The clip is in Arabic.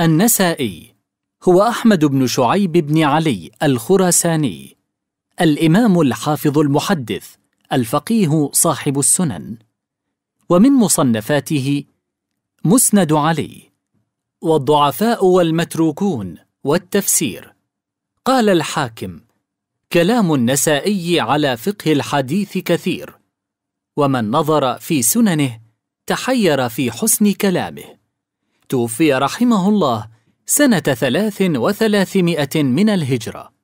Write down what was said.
النسائي هو أحمد بن شعيب بن علي الخراساني الإمام الحافظ المحدث الفقيه صاحب السنن ومن مصنفاته مسند علي والضعفاء والمتروكون والتفسير قال الحاكم كلام النسائي على فقه الحديث كثير ومن نظر في سننه تحير في حسن كلامه توفي رحمه الله سنة ثلاث وثلاثمائة من الهجرة